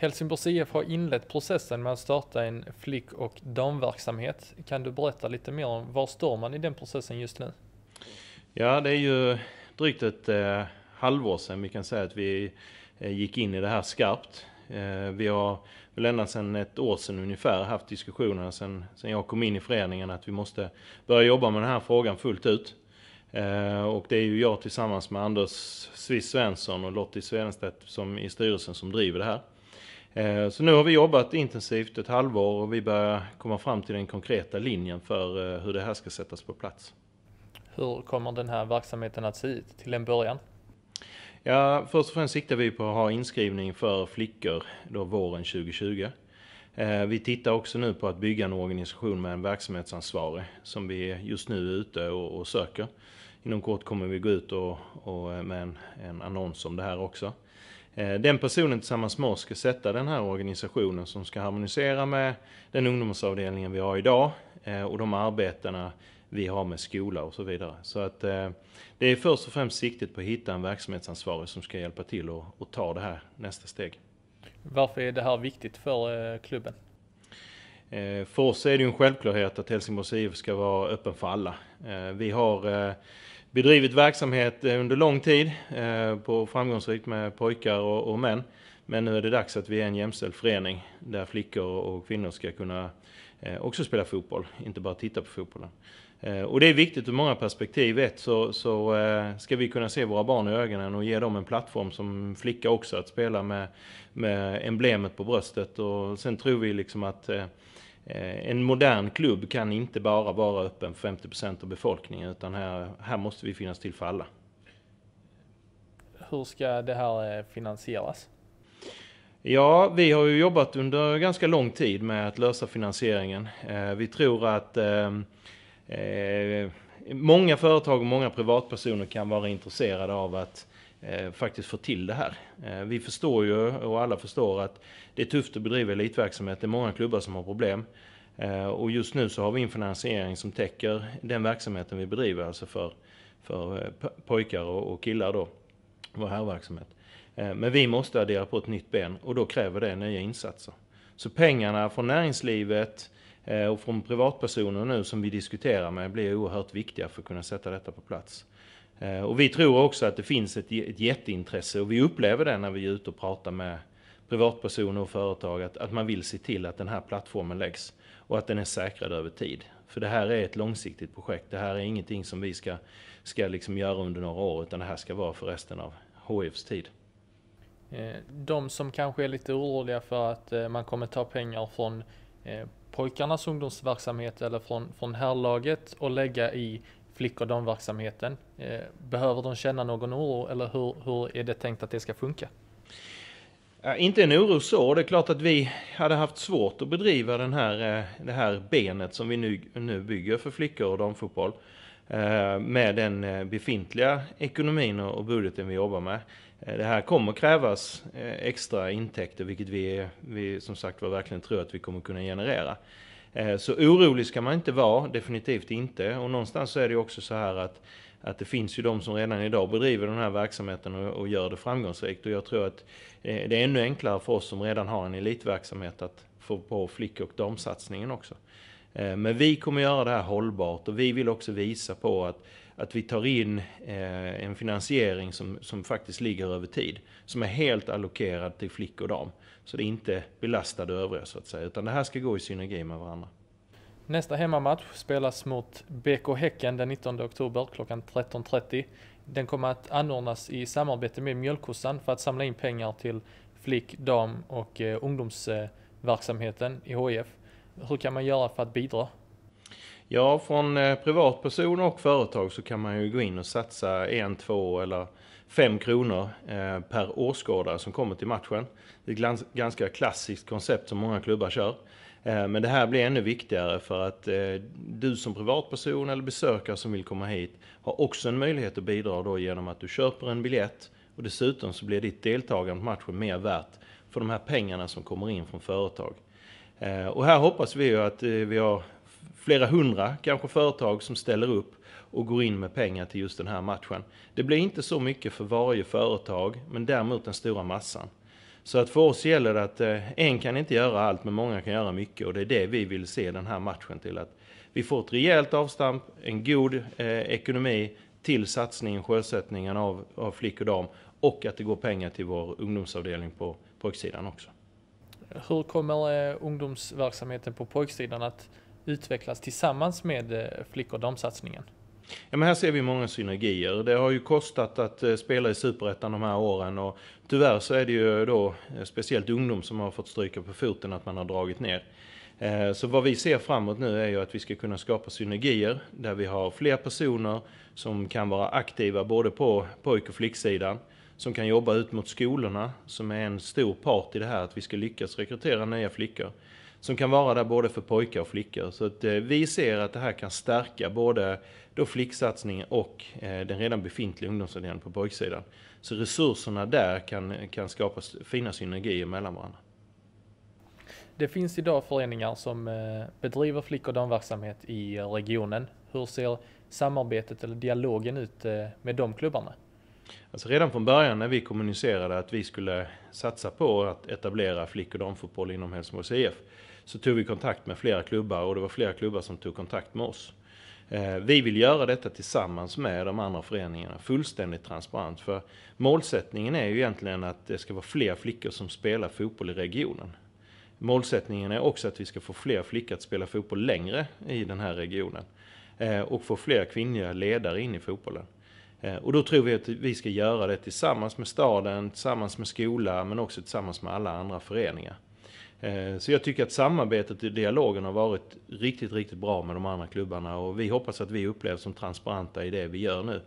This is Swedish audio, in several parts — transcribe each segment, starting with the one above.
Helsingborgs IF har inlett processen med att starta en flick och damverksamhet. Kan du berätta lite mer om var står man i den processen just nu? Ja, det är ju drygt ett eh, halvår sedan vi kan säga att vi eh, gick in i det här skarpt. Eh, vi har väl ända sedan ett år sedan ungefär haft diskussioner sedan, sedan jag kom in i föreningen att vi måste börja jobba med den här frågan fullt ut. Eh, och det är ju jag tillsammans med Anders Sviss Svensson och Lottie Svenstedt som i styrelsen som driver det här. Eh, så nu har vi jobbat intensivt ett halvår och vi börjar komma fram till den konkreta linjen för eh, hur det här ska sättas på plats. Hur kommer den här verksamheten att se ut till en början? Ja, först och främst siktar vi på att ha inskrivning för flickor då våren 2020. Eh, vi tittar också nu på att bygga en organisation med en verksamhetsansvarig som vi just nu är ute och, och söker. Inom kort kommer vi gå ut och, och med en, en annons om det här också. Eh, den personen tillsammans med oss ska sätta den här organisationen som ska harmonisera med den ungdomsavdelningen vi har idag eh, och de arbetena vi har med skola och så vidare. Så att eh, det är först och främst siktet på att hitta en verksamhetsansvarig som ska hjälpa till och, och ta det här nästa steg. Varför är det här viktigt för klubben? För oss är det ju en självklarhet att Helsingborgs IF ska vara öppen för alla. Vi har bedrivit verksamhet eh, under lång tid eh, på framgångsrikt med pojkar och, och män. Men nu är det dags att vi är en jämställd förening där flickor och kvinnor ska kunna eh, också spela fotboll, inte bara titta på fotbollen. Och det är viktigt ur många perspektiv. Ett så, så ska vi kunna se våra barn i ögonen och ge dem en plattform som flicka också att spela med, med emblemet på bröstet. Och sen tror vi liksom att Eh, en modern klubb kan inte bara vara öppen för 50 av befolkningen utan här, här måste vi finnas till för alla. Hur ska det här eh, finansieras? Ja, vi har ju jobbat under ganska lång tid med att lösa finansieringen. Eh, vi tror att ehm, många företag och många privatpersoner kan vara intresserade av att Eh, faktiskt få till det här. Eh, vi förstår ju, och alla förstår, att det är tufft att bedriva elitverksamhet. Det är många klubbar som har problem. Eh, och just nu så har vi en finansiering som täcker den verksamheten vi bedriver, alltså för, för pojkar och, killar då, vår herrverksamhet. men vi måste addera på ett nytt ben och då kräver det nya insatser. Så pengarna från näringslivet och från privatpersoner nu som vi diskuterar med blir oerhört viktiga för att kunna sätta detta på plats. Eh, och vi tror också att det finns ett, ett jätteintresse och vi upplever det när vi är ute och pratar med privatpersoner och företag att, att man vill se till att den här plattformen läggs och att den är säkrad över tid. För det här är ett långsiktigt projekt. Det här är ingenting som vi ska, ska liksom göra under några år utan det här ska vara för resten av HFs tid. Eh, de som kanske är lite oroliga för att eh, man kommer ta pengar från pojkarnas ungdomsverksamhet eller från, från herrlaget och lägga i flick och damverksamheten. Eh, behöver de känna någon oro eller hur, hur är det tänkt att det ska funka? Inte en oro så. Det är klart att vi hade haft svårt att bedriva den här, eh, det här benet som vi nu, nu bygger för flickor och damfotboll eh, med den befintliga ekonomin och budgeten vi jobbar med. Det här kommer krävas extra intäkter, vilket vi, vi som sagt var verkligen tror att vi kommer kunna generera. Eh, så orolig ska man inte vara, definitivt inte. Och någonstans så är det ju också så här att, att det finns ju de som redan idag bedriver den här verksamheten och, och gör det framgångsrikt. Och jag tror att eh, det är ännu enklare för oss som redan har en elitverksamhet att få på flick och damsatsningen också. Eh, men vi kommer göra det här hållbart och vi vill också visa på att, att vi tar in eh, en finansiering som, som faktiskt ligger över tid. Som är helt allokerad till flickor och dam. Så det inte belastar det övriga så att säga. Utan det här ska gå i synergi med varandra. Nästa hemmamatch spelas mot BK Häcken den 19 oktober klockan 13.30. Den kommer att anordnas i samarbete med Mjölkkossan för att samla in pengar till flick-, dam och eh, ungdomsverksamheten i HIF hur kan man göra för att bidra? Ja, från eh, privatperson och företag så kan man ju gå in och satsa en, två eller fem kronor eh, per åskådare som kommer till matchen. Det är ett ganska klassiskt koncept som många klubbar kör. Eh, men det här blir ännu viktigare för att du som privatperson eller besökare som vill komma hit har också en möjlighet att bidra då genom att du köper en biljett och dessutom så blir ditt deltagande på matchen mer värt för de här pengarna som kommer in från företag. Eh, och här hoppas vi ju att eh, vi har flera hundra kanske företag som ställer upp och går in med pengar till just den här matchen. Det blir inte så mycket för varje företag, men däremot den stora massan. Så att för oss gäller det att eh, en kan inte göra allt, men många kan göra mycket och det är det vi vill se den här matchen till. Att vi får ett rejält avstamp, en god eh, ekonomi till satsningen, sjösättningen av, av flick och dam och att det går pengar till vår ungdomsavdelning på pojksidan också. Hur kommer eh, ungdomsverksamheten på pojksidan att utvecklas tillsammans med eh, flick och damsatsningen? Ja, men här ser vi många synergier. Det har ju kostat att eh, spela i Superettan de här åren och tyvärr så är det ju då speciellt ungdom som har fått stryka på foten att man har dragit ner. Eh, så vad vi ser framåt nu är ju att vi ska kunna skapa synergier där vi har fler personer som kan vara aktiva både på pojk och flicksidan, som kan jobba ut mot skolorna, som är en stor part i det här att vi ska lyckas rekrytera nya flickor, som kan vara där både för pojkar och flickor. Så att eh, vi ser att det här kan stärka både då flicksatsningen och eh, den redan befintliga ungdomsavdelningen på pojksidan. Så resurserna där kan, kan skapa fina synergier mellan varandra. Det finns idag föreningar som eh, bedriver flick och damverksamhet i eh, regionen. Hur ser samarbetet eller dialogen ut eh, med de klubbarna? Alltså redan från början när vi kommunicerade att vi skulle satsa på att etablera flick och damfotboll inom Helsingborgs IF så tog vi kontakt med flera klubbar och det var flera klubbar som tog kontakt med oss. Vi vill göra detta tillsammans med de andra föreningarna, fullständigt transparent. För målsättningen är ju egentligen att det ska vara fler flickor som spelar fotboll i regionen. Målsättningen är också att vi ska få fler flickor att spela fotboll längre i den här regionen. Eh, och få fler kvinnliga ledare in i fotbollen. Eh, och då tror vi att vi ska göra det tillsammans med staden, tillsammans med skolan men också tillsammans med alla andra föreningar. Eh, så jag tycker att samarbetet och dialogen har varit riktigt, riktigt bra med de andra klubbarna och vi hoppas att vi upplevs som transparenta i det vi gör nu.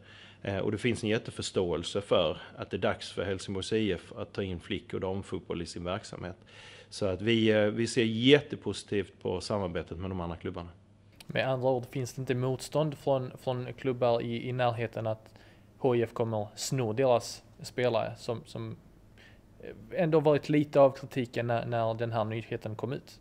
Eh, och det finns en jätteförståelse för att det är dags för Helsingborgs IF att ta in flick och damfotboll i sin verksamhet. Så att vi, eh, vi ser jättepositivt på samarbetet med de andra klubbarna. Med andra ord finns det inte motstånd från, från klubbar i, i närheten att HIF kommer sno deras spelare som, som eh, ändå varit lite av kritiken när, när den här nyheten kom ut.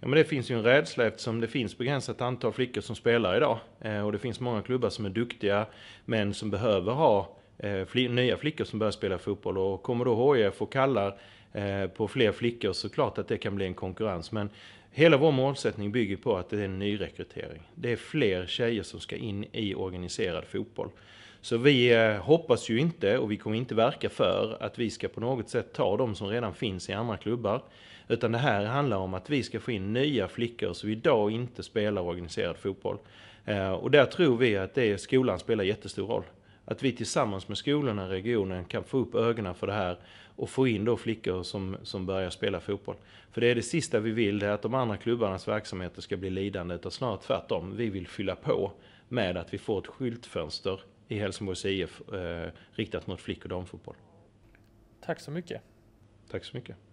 Ja, men det finns ju en rädsla eftersom det finns begränsat antal flickor som spelar idag. Eh, och det finns många klubbar som är duktiga, men som behöver ha eh, fl nya flickor som börjar spela fotboll. Och kommer då HIF och kallar eh, på fler flickor så klart att det kan bli en konkurrens. Men hela vår målsättning bygger på att det är en nyrekrytering. Det är fler tjejer som ska in i organiserad fotboll. Så vi eh, hoppas ju inte, och vi kommer inte verka för, att vi ska på något sätt ta de som redan finns i andra klubbar. Utan det här handlar om att vi ska få in nya flickor som idag inte spelar organiserad fotboll. Eh, och där tror vi att det skolan spelar jättestor roll. Att vi tillsammans med skolorna i regionen kan få upp ögonen för det här och få in då flickor som, som börjar spela fotboll. För det är det sista vi vill, det är att de andra klubbarnas verksamheter ska bli lidande, utan snarare tvärtom. Vi vill fylla på med att vi får ett skyltfönster i Helsingborgs IF eh, riktat mot flick och damfotboll. Tack så mycket. Tack så mycket.